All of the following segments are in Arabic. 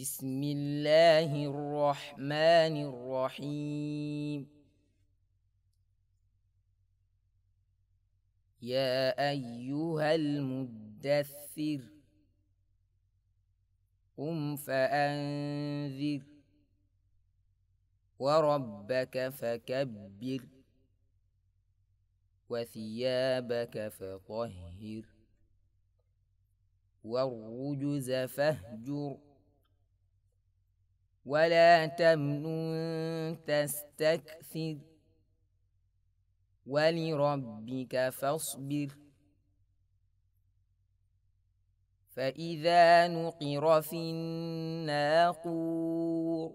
بسم الله الرحمن الرحيم يا أيها المدثر قم فأنذر وربك فكبر وثيابك فطهر والرجز فاهجر ولا تمنن تستكثر ولربك فاصبر فإذا نقر في الناقور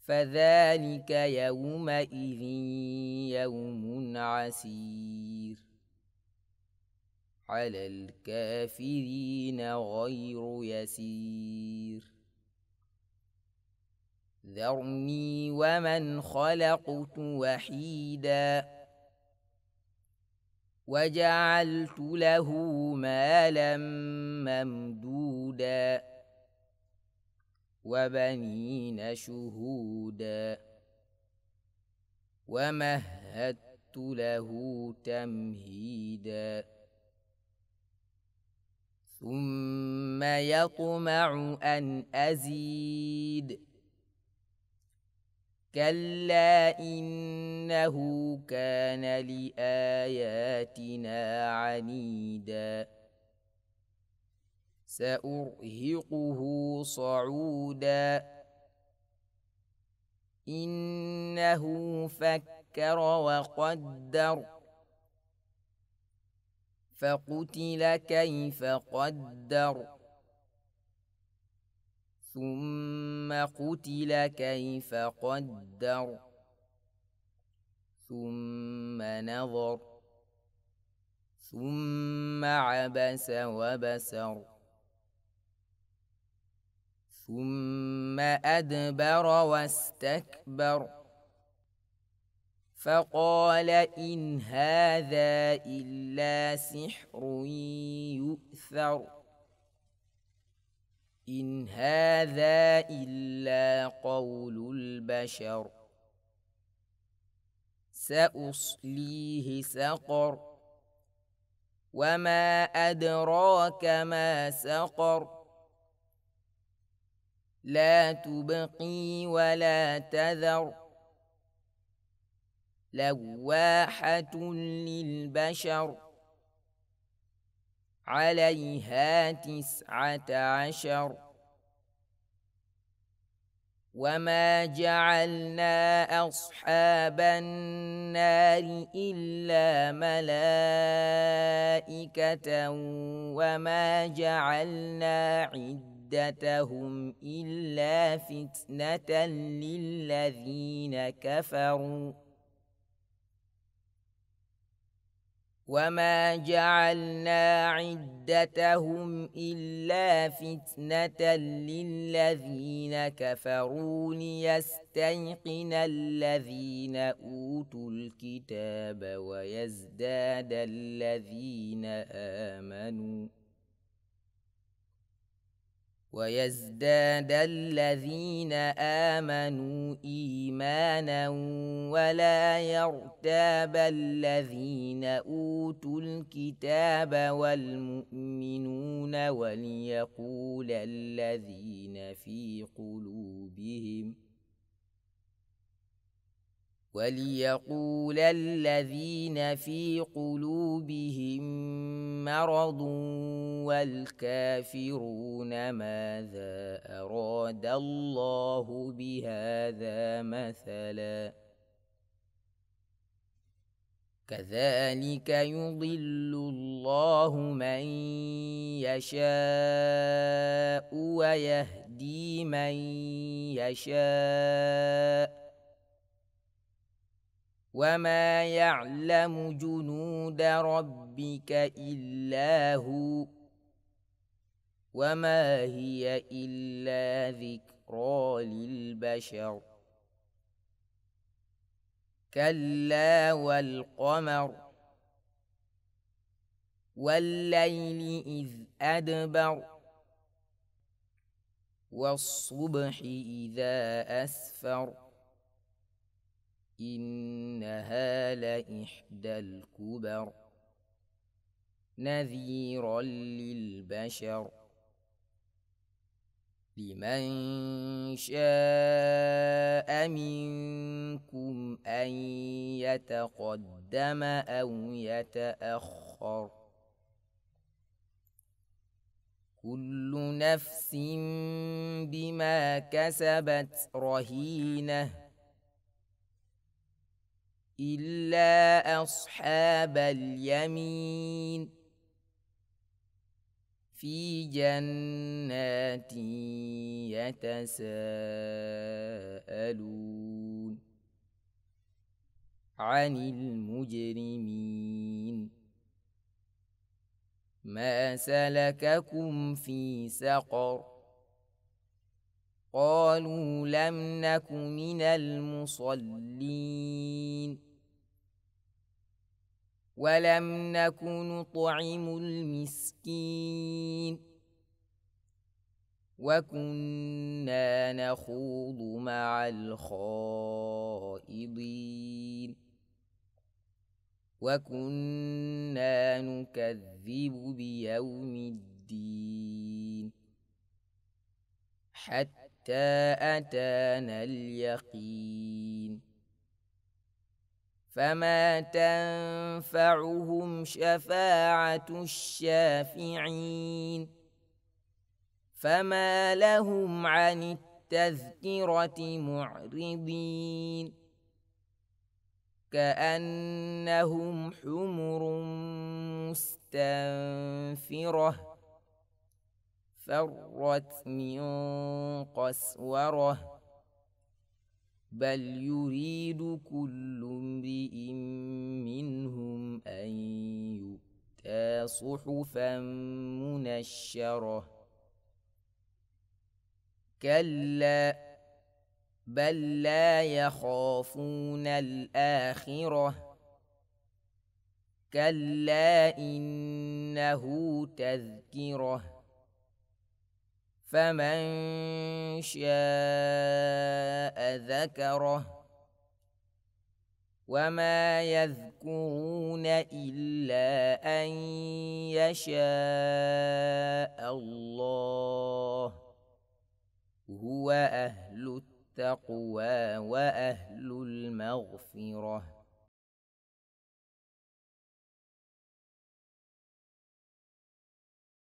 فذلك يومئذ يوم عسير على الكافرين غير يسير ذرني ومن خلقت وحيدا وجعلت له مالا ممدودا وبنين شهودا ومهدت له تمهيدا ثم يطمع ان ازيد كلا انه كان لاياتنا عنيدا سارهقه صعودا انه فكر وقدر فقتل كيف قدر ثم ثم قتل كيف قدر ثم نظر ثم عبس وبسر ثم أدبر واستكبر فقال إن هذا إلا سحر يؤثر إن هذا إلا قول البشر سأصليه سقر وما أدراك ما سقر لا تبقي ولا تذر لواحة للبشر عليها تسعة عشر وما جعلنا أصحاب النار إلا ملائكة وما جعلنا عدتهم إلا فتنة للذين كفروا وما جعلنا عدتهم إلا فتنة للذين كفروا ليستيقن الذين أوتوا الكتاب ويزداد الذين آمنوا ويزداد الذين امنوا ايمانا ولا يرتاب الذين اوتوا الكتاب والمؤمنون وليقول الذين في قلوبهم وليقول الذين في قلوبهم مرض والكافرون ماذا اراد الله بهذا مثلا كذلك يضل الله من يشاء ويهدي من يشاء وما يعلم جنود ربك الا هو وما هي الا ذكرى للبشر كلا والقمر والليل اذ ادبر والصبح اذا اسفر إنها لإحدى الكبر نذيرا للبشر لمن شاء منكم أن يتقدم أو يتأخر كل نفس بما كسبت رهينه إلا أصحاب اليمين في جنات يتساءلون عن المجرمين ما سلككم في سقر قالوا لم نك من المصلين ولم نك نطعم المسكين وكنا نخوض مع الخائضين وكنا نكذب بيوم الدين حتى حتى أتانا اليقين فما تنفعهم شفاعة الشافعين فما لهم عن التذكرة معرضين كأنهم حمر مستنفره فرت من قسوره بل يريد كل امرئ منهم ان يؤتى صحفا منشره كلا بل لا يخافون الاخره كلا انه تذكره فمن شاء ذكره وما يذكرون الا ان يشاء الله هو اهل التقوى واهل المغفره